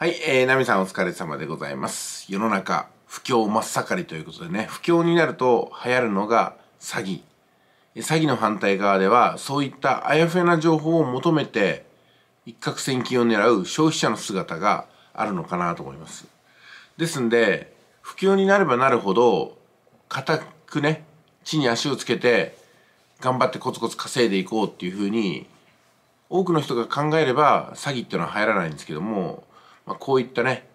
はい、えー、ナミさんお疲れ様でございます。世の中、不況真っ盛りということでね、不況になると流行るのが詐欺。詐欺の反対側では、そういったあやふやな情報を求めて、一攫千金を狙う消費者の姿があるのかなと思います。ですんで、不況になればなるほど、固くね、地に足をつけて、頑張ってコツコツ稼いでいこうっていうふうに、多くの人が考えれば詐欺っていうのは入らないんですけども、まあ、こういったね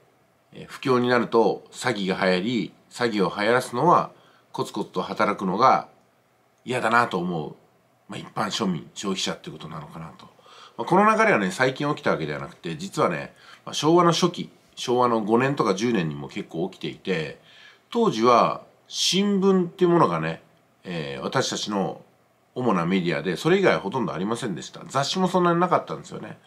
不況になると詐欺が流行り詐欺を流行らすのはコツコツと働くのが嫌だなと思う、まあ、一般庶民消費者っていうことなのかなと、まあ、この流れはね最近起きたわけではなくて実はね、まあ、昭和の初期昭和の5年とか10年にも結構起きていて当時は新聞っていうものがね、えー、私たちの主なメディアでそれ以外はほとんどありませんでした雑誌もそんなになかったんですよね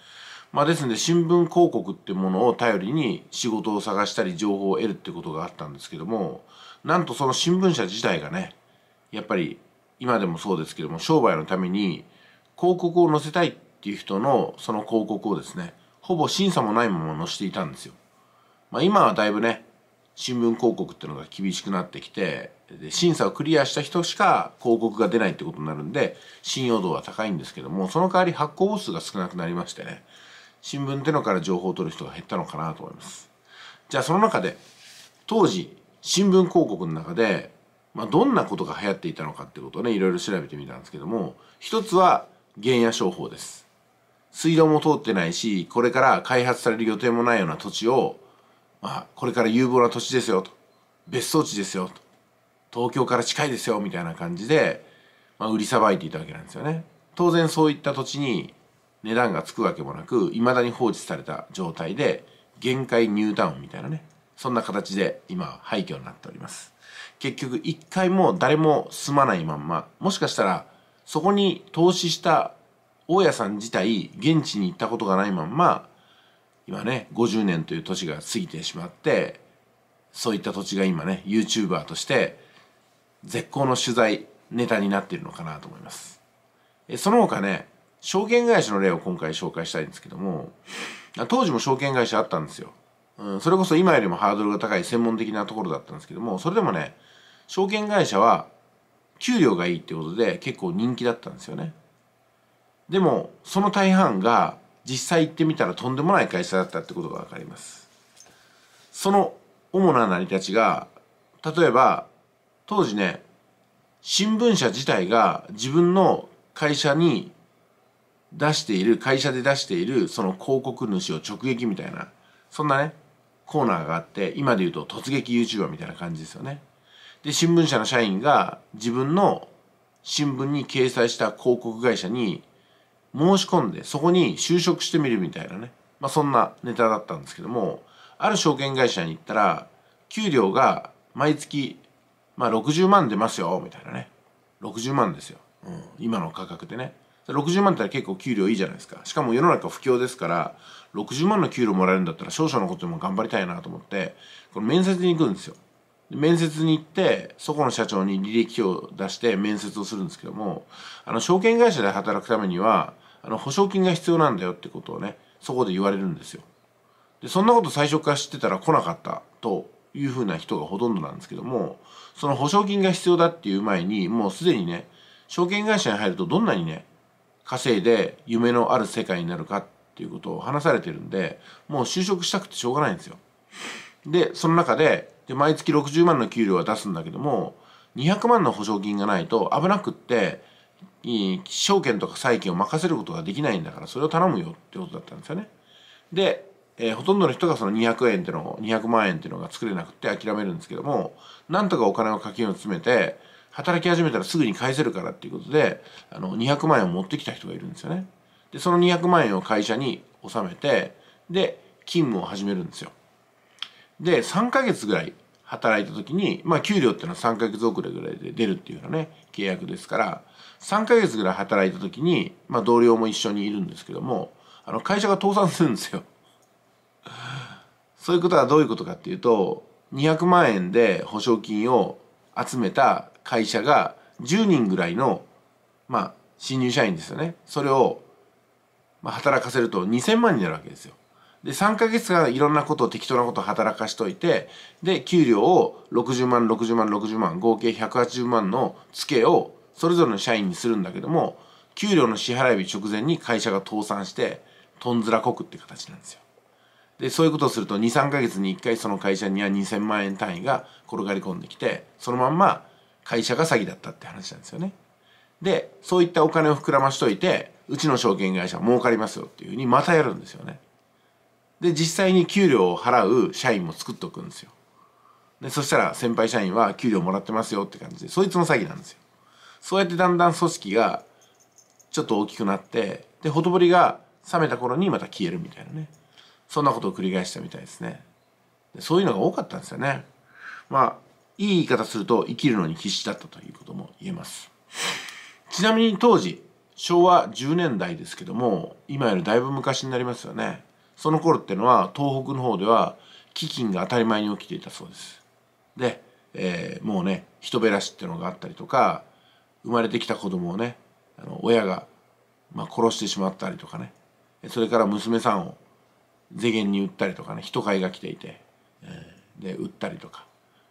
まあ、ですので新聞広告ってものを頼りに仕事を探したり情報を得るってことがあったんですけどもなんとその新聞社自体がねやっぱり今でもそうですけども商売のために広告を載せたいっていう人のその広告をですねほぼ審査もないまま載せていたんですよ。まあ、今はだいぶね新聞広告っていうのが厳しくなってきてで審査をクリアした人しか広告が出ないってことになるんで信用度は高いんですけどもその代わり発行部数が少なくなりましてね新聞ってのから情報を取る人が減ったのかなと思います。じゃあその中で当時新聞広告の中で、まあ、どんなことが流行っていたのかってことをねいろいろ調べてみたんですけども一つは原野商法です。水道も通ってないしこれから開発される予定もないような土地を、まあ、これから有望な土地ですよと別荘地ですよと東京から近いですよみたいな感じで、まあ、売りさばいていたわけなんですよね。当然そういった土地に値段がつくわけもなくいまだに放置された状態で限界ニュータウンみたいなねそんな形で今廃墟になっております結局一回も誰も住まないまんまもしかしたらそこに投資した大家さん自体現地に行ったことがないまんま今ね50年という年が過ぎてしまってそういった土地が今ね YouTuber として絶好の取材ネタになっているのかなと思いますその他ね証券会社の例を今回紹介したいんですけども当時も証券会社あったんですよ、うん、それこそ今よりもハードルが高い専門的なところだったんですけどもそれでもね証券会社は給料がいいってことで結構人気だったんですよねでもその大半が実際行ってみたらとんでもない会社だったってことが分かりますその主な成り立ちが例えば当時ね新聞社自体が自分の会社に出している、会社で出している、その広告主を直撃みたいな、そんなね、コーナーがあって、今で言うと突撃 YouTuber みたいな感じですよね。で、新聞社の社員が自分の新聞に掲載した広告会社に申し込んで、そこに就職してみるみたいなね。まあ、そんなネタだったんですけども、ある証券会社に行ったら、給料が毎月、まあ、60万出ますよ、みたいなね。60万ですよ。うん、今の価格でね。60万って結構給料いいじゃないですかしかも世の中不況ですから60万の給料もらえるんだったら商社のことも頑張りたいなと思ってこの面接に行くんですよ面接に行ってそこの社長に履歴を出して面接をするんですけどもあの証券会社で働くためにはあの保証金が必要なんだよってことをねそこで言われるんですよでそんなこと最初から知ってたら来なかったというふうな人がほとんどなんですけどもその保証金が必要だっていう前にもうすでにね証券会社に入るとどんなにね稼いで夢のある世界になるかっていうことを話されてるんでもう就職したくてしょうがないんですよ。でその中でで毎月60万の給料は出すんだけども200万の保証金がないと危なくって証券とか債券を任せることができないんだからそれを頼むよってことだったんですよね。で、えー、ほとんどの人がその200円ってのを200万円っていうのが作れなくて諦めるんですけどもなんとかお金を課金を詰めて働き始めたらすぐに返せるからっていうことであの200万円を持ってきた人がいるんですよね。でその200万円を会社に納めてで勤務を始めるんですよ。で3ヶ月ぐらい働いた時にまあ給料っていうのは3ヶ月遅れぐらいで出るっていうようなね契約ですから3ヶ月ぐらい働いた時にまあ同僚も一緒にいるんですけどもあの会社が倒産するんですよ。そういうことはどういうことかっていうと200万円で保証金を集めた会社が10人ぐらいの、まあ、新入社員ですよねそれを、まあ、働かせると2,000万になるわけですよ。で3ヶ月間いろんなことを適当なことを働かしといてで給料を60万60万60万合計180万の付けをそれぞれの社員にするんだけども給料の支払い日直前に会社が倒産してとんずらこくって形なんですよ。でそういうことをすると23ヶ月に1回その会社には2,000万円単位が転がり込んできてそのまんま会社が詐欺だったって話なんですよね。でそういったお金を膨らましといてうちの証券会社儲かりますよっていうふうにまたやるんですよね。で実際に給料を払う社員も作っとくんですよ。でそしたら先輩社員は給料もらってますよって感じでそいつも詐欺なんですよ。そうやってだんだん組織がちょっと大きくなってでほとぼりが冷めた頃にまた消えるみたいなねそんなことを繰り返したみたいですね。そういうのが多かったんですよね。まあいい言い方すると生きるのに必死だったということも言えます。ちなみに当時、昭和10年代ですけども、今よりだいぶ昔になりますよね。その頃ってのは東北の方では飢饉が当たり前に起きていたそうです。で、えー、もうね、人減らしってのがあったりとか、生まれてきた子供をね、あの親が、まあ、殺してしまったりとかね、それから娘さんを世間に売ったりとかね、人買いが来ていて、えー、で、売ったりとか。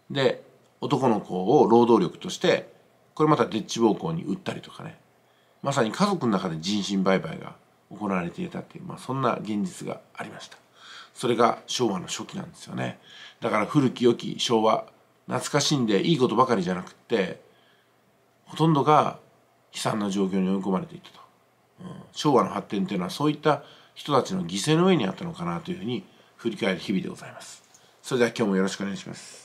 で、男の子を労働力としてこれまたでっち暴行に売ったりとかねまさに家族の中で人身売買が行われていたっていう、まあ、そんな現実がありましたそれが昭和の初期なんですよねだから古き良き昭和懐かしんでいいことばかりじゃなくってほとんどが悲惨な状況に追い込まれていったと、うん、昭和の発展というのはそういった人たちの犠牲の上にあったのかなというふうに振り返る日々でございますそれでは今日もよろしくお願いします